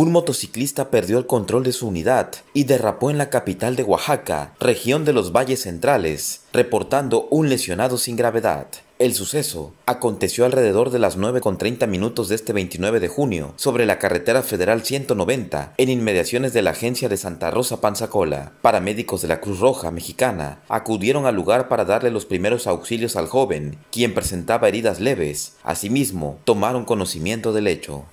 un motociclista perdió el control de su unidad y derrapó en la capital de Oaxaca, región de los valles centrales, reportando un lesionado sin gravedad. El suceso aconteció alrededor de las 9.30 minutos de este 29 de junio sobre la carretera federal 190 en inmediaciones de la agencia de Santa Rosa Panzacola. Paramédicos de la Cruz Roja Mexicana acudieron al lugar para darle los primeros auxilios al joven, quien presentaba heridas leves. Asimismo, tomaron conocimiento del hecho.